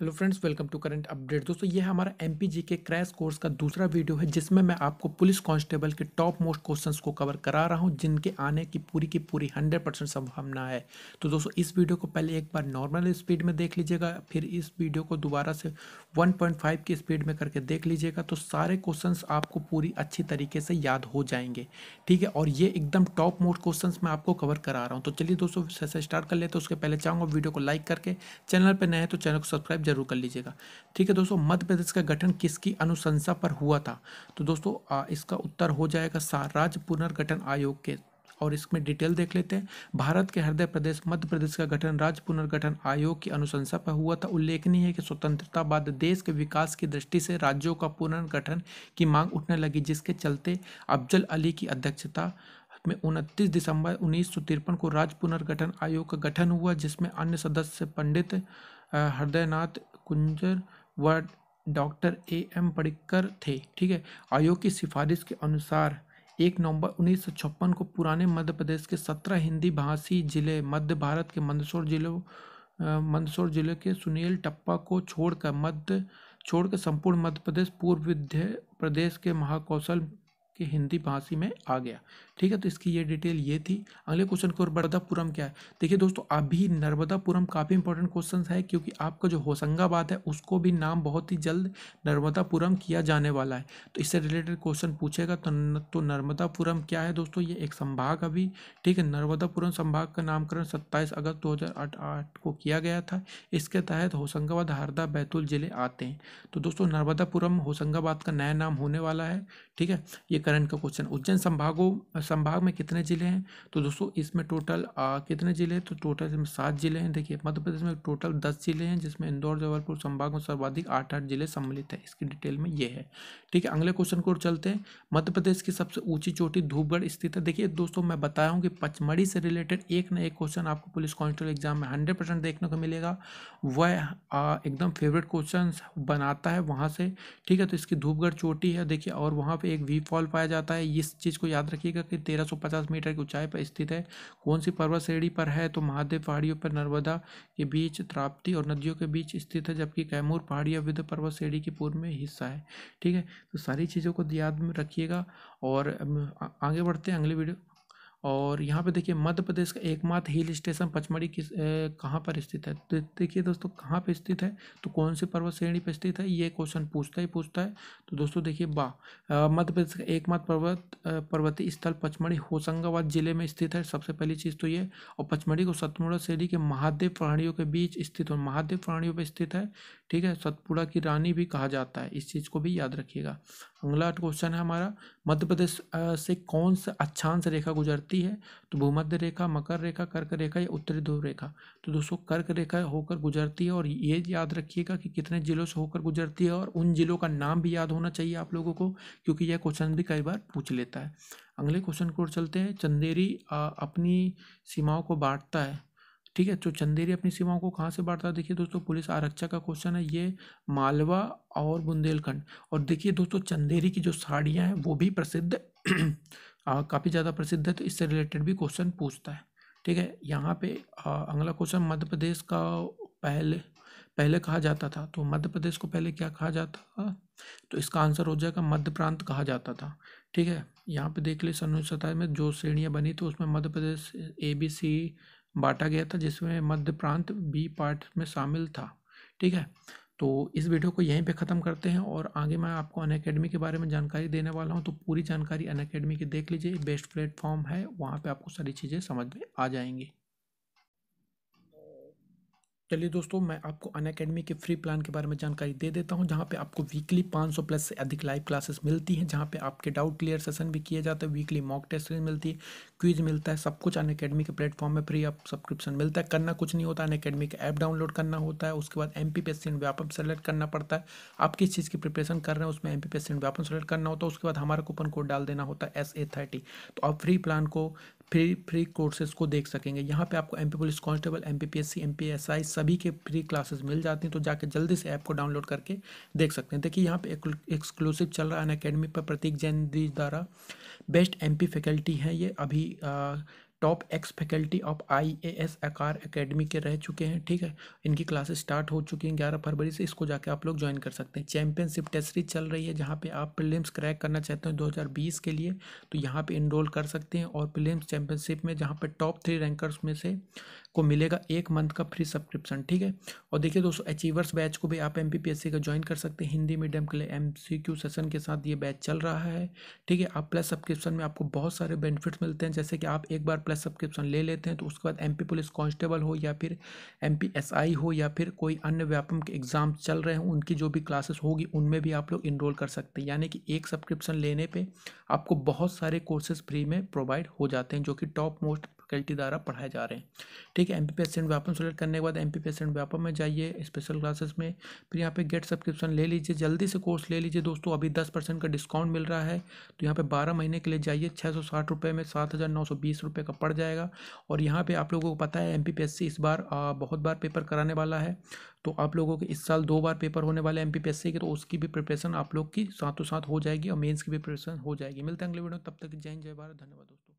hello friends welcome to current update दोस्तों ये हमारा एम पी के क्रैश कोर्स का दूसरा वीडियो है जिसमें मैं आपको पुलिस कांस्टेबल के टॉप मोस्ट क्वेश्चंस को कवर करा रहा हूँ जिनके आने की पूरी की पूरी 100 परसेंट संभावना है तो दोस्तों इस वीडियो को पहले एक बार नॉर्मल स्पीड में देख लीजिएगा फिर इस वीडियो को दोबारा से वन की स्पीड में करके देख लीजिएगा तो सारे क्वेश्चन आपको पूरी अच्छी तरीके से याद हो जाएंगे ठीक है और ये एकदम टॉप मोस्ट क्वेश्चन मैं आपको कवर करा रहा हूँ तो चलिए दोस्तों स्टार्ट कर लेते हैं उसके पहले चाहूँगा वीडियो को लाइक करके चैनल पर नए तो चैनल को सब्सक्राइब जरूर कर लीजिएगा ठीक है दोस्तों मध्य प्रदेश का गठन किसकी अनुशंसा पर हुआ था तो दोस्तों इसका उत्तर हो जाएगा राज्य पुनर्गठन आयोग के और इसमें डिटेल देख लेते हैं भारत के हृदय प्रदेश मध्य प्रदेश का गठन राज्य पुनर्गठन आयोग की अनुशंसा पर हुआ था उल्लेखनीय है कि स्वतंत्रता बाद देश के विकास की दृष्टि से राज्यों का पुनर्गठन की मांग उठने लगी जिसके चलते अफजल अली की अध्यक्षता में 29 दिसंबर उन्नीस को राज्य पुनर्गठन आयोग का गठन हुआ जिसमें अन्य सदस्य पंडित हृदयनाथ कुंजर व डॉक्टर ए एम पड़िक्कर थे ठीक है आयोग की सिफारिश के अनुसार एक नवंबर उन्नीस को पुराने मध्य प्रदेश के सत्रह हिंदी भाषी जिले मध्य भारत के मंदसौर जिलों मंदसौर जिले के सुनील टप्पा को छोड़कर मध्य छोड़कर संपूर्ण मध्य प्रदेश पूर्व विध्य प्रदेश के महाकौशल कि हिंदी भाषी में आ गया ठीक है तो इसकी ये डिटेल ये थी अगले क्वेश्चन को नर्मदापुरम क्या है देखिए दोस्तों अभी नर्मदापुरम काफ़ी इंपॉर्टेंट क्वेश्चन है क्योंकि आपका जो होशंगाबाद है उसको भी नाम बहुत ही जल्द नर्मदापुरम किया जाने वाला है तो इससे रिलेटेड क्वेश्चन पूछेगा तो न, तो नर्मदापुरम क्या है दोस्तों ये एक संभाग अभी ठीक है नर्मदापुरम संभाग का नामकरण सत्ताईस अगस्त दो को किया गया था इसके तहत होशंगाबाद हरदा बैतूल जिले आते हैं तो दोस्तों नर्मदापुरम होशंगाबाद का नया नाम होने वाला है ठीक है ये करंट का क्वेश्चन उज्जैन संभागों संभाग में कितने जिले हैं तो दोस्तों इसमें टोटल आ, कितने जिले हैं तो टोटल इसमें सात जिले हैं देखिए मध्य प्रदेश में टोटल दस जिले हैं जिसमें इंदौर जबलपुर संभाग में सर्वाधिक आठ आठ जिले सम्मिलित हैं इसकी डिटेल में ये है ठीक है अगले क्वेश्चन को चलते हैं मध्य प्रदेश की सबसे ऊँची चोटी धूपगढ़ स्थित है देखिए दोस्तों मैं बताया हूँ कि पचमढ़ी से रिलेटेड एक न एक क्वेश्चन आपको पुलिस कॉन्स्टेबल एग्जाम में हंड्रेड देखने को मिलेगा वह एकदम फेवरेट क्वेश्चन बनाता है वहाँ से ठीक है तो इसकी धूपगढ़ चोटी है देखिए और वहाँ पर एक वी फॉल पाया जाता है इस चीज़ को याद रखिएगा कि 1350 मीटर की ऊंचाई पर स्थित है कौन सी पर्वत श्रेणी पर है तो महादेव पहाड़ियों पर नर्मदा के बीच त्राप्ती और नदियों के बीच स्थित है जबकि कैमूर पहाड़िया विध पर्वत श्रेणी के पूर्व में हिस्सा है ठीक है तो सारी चीज़ों को याद में रखिएगा और आगे बढ़ते हैं अगली वीडियो और यहाँ पे देखिए मध्य प्रदेश का एकमात्र हिल स्टेशन पचमढ़ी किस कहाँ पर स्थित है तो देखिए दोस्तों कहाँ पे स्थित है तो कौन सी पर्वत श्रेणी पर स्थित है ये क्वेश्चन पूछता ही पूछता है तो दोस्तों देखिए बा मध्य प्रदेश का एकमात्र पर्वत पर्वतीय स्थल पचमढ़ी होशंगाबाद जिले में स्थित है सबसे पहली चीज़ तो ये और पचमढ़ी को सतपुड़ा श्रेणी के महादेव प्राणियों के बीच स्थित और महादेव प्राणियों पर स्थित है ठीक है सतपुड़ा की रानी भी कहा जाता है इस चीज़ को भी याद रखिएगा अगला क्वेश्चन है हमारा मध्य प्रदेश से कौन सा अच्छांश रेखा गुजरती पड़ती है तो भूमध्य रेखा मकर रेखा कर्क रेखा या उत्तरी ध्रुव रेखा तो दोस्तों कर्क रेखा होकर गुजरती है और ये याद रखिएगा कि कितने जिलों से होकर गुजरती है और उन जिलों का नाम भी याद होना चाहिए आप लोगों को क्योंकि यह क्वेश्चन भी कई बार पूछ लेता है अगले क्वेश्चन को चलते हैं चंदेरी अपनी सीमाओं को बांटता है ठीक है तो चंदेरी अपनी सीमाओं को कहाँ से बांटता है देखिए दोस्तों पुलिस आरक्षक का क्वेश्चन है ये मालवा और बुंदेलखंड और देखिए दोस्तों चंदेरी की जो साड़ियाँ हैं वो भी प्रसिद्ध काफ़ी ज़्यादा प्रसिद्ध है तो इससे रिलेटेड भी क्वेश्चन पूछता है ठीक है यहाँ पे अगला क्वेश्चन मध्य प्रदेश का पहले पहले कहा जाता था तो मध्य प्रदेश को पहले क्या कहा जाता था तो इसका आंसर हो जाएगा मध्य प्रांत कहा जाता था ठीक है यहाँ पे देख ले सन उन्नीस में जो श्रेणियाँ बनी थी उसमें मध्य प्रदेश ए बी सी बांटा गया था जिसमें मध्य प्रांत बी पार्ट में शामिल था ठीक है तो इस वीडियो को यहीं पे ख़त्म करते हैं और आगे मैं आपको अन के बारे में जानकारी देने वाला हूँ तो पूरी जानकारी अन अकेडमी की देख लीजिए बेस्ट प्लेटफॉर्म है वहाँ पे आपको सारी चीज़ें समझ में आ जाएंगी चलिए दोस्तों मैं आपको अन अकेडमी के फ्री प्लान के बारे में जानकारी दे देता हूं जहां पे आपको वीकली 500 प्लस से अधिक लाइव क्लासेस मिलती हैं जहां पे आपके डाउट क्लियर सेशन भी किए जाते हैं वीकली मॉक टेस्ट मिलती है क्विज मिलता है सब कुछ अन अकेडमी के प्लेटफॉर्म में फ्री आप सब्सक्रिप्शन मिलता है करना कुछ नहीं होता अन अकेडमी का ऐप डाउनलोड करना होता है उसके बाद एम पी पी सेलेक्ट करना पड़ता है आप किस चीज़ की प्रिपरेशन कर रहे हैं उसमें एम पी व्यापम सेलेक्ट करना होता है उसके बाद हमारा कूपन कोड डाल देना होता है एस ए थर्टी तो आप फ्री प्लान को फ्री फ्री कोर्सेज को देख सकेंगे यहाँ पे आपको M P police constable M P P S C M P S I सभी के फ्री क्लासेस मिल जाती हैं तो जाके जल्दी से ऐप को डाउनलोड करके देख सकते हैं देखिए यहाँ पे एक्सक्लूसिव चल रहा है अन अकेडमी पर प्रतीक जैन द्वारा बेस्ट एम पी फैकल्टी है ये अभी आ, top ex faculty of I A S Aakar academy के रह चुके हैं ठीक है इनकी क्लासेस स्टार्ट हो चुकी हैं ग्यारह फरवरी से इसको जाके आप लोग ज्वाइन कर सकते हैं चैंपियनशिप टेस्टरी चल रही है जहाँ पे आप प्रिलिम्स क्रैक करना चाहते हैं 2020 के लिए तो यहाँ पे इनरोल कर सकते हैं और प्रिलिम्स चैंपियनशिप में जहाँ पर टॉप थ्री रैंकर्स में से को मिलेगा एक मंथ का फ्री सब्सक्रिप्शन ठीक है और देखिए दोस्तों अचीवर्स बैच को भी आप एम का ज्वाइन कर सकते हैं हिंदी मीडियम के लिए एम सेशन के साथ ये बैच चल रहा है ठीक है आप प्लस सब्सक्रिप्शन में आपको बहुत सारे बेनिफिट्स मिलते हैं जैसे कि आप एक बार प्लस सब्सक्रिप्शन ले लेते हैं तो उसके बाद एम पुलिस कॉन्स्टेबल हो या फिर एम हो या फिर कोई अन्य व्यापक एग्जाम चल रहे हैं उनकी जो भी क्लासेस होगी उनमें भी आप लोग इनरोल कर सकते हैं यानी कि एक सब्सक्रिप्शन लेने पर आपको बहुत सारे कोर्सेज फ्री में प्रोवाइड हो जाते हैं जो कि टॉप मोस्ट फैकल्टी द्वारा पढ़ाए जा रहे हैं ठीक है M P P S Vyapam select करने के बाद एम पी पी व्यापम में जाइए स्पेशल क्लासेस में फिर यहाँ पे गेट सब्सक्रिप्शन ले लीजिए जल्दी से कोर्स ले लीजिए दोस्तों अभी दस परसेंट का डिस्काउंट मिल रहा है तो यहाँ पर बारह महीने के लिए जाइए छः सौ साठ रुपये में सात हज़ार नौ सौ बीस रुपये का पड़ जाएगा और यहाँ पर आप लोगों को पता है M P P S C इस बार आ, बहुत बार पेपर कराने वाला है तो आप लोगों के इस साल दो बार पेपर होने वाले M P P S C के तो उसकी भी प्रिपरेशन आप लोग की साथों साथ हो जाएगी और मेंस की भी प्रिपरेशन हो जाएगी मिलते हैं अगले वीडियो तब तक जय जय भारत धन्यवाद दोस्तों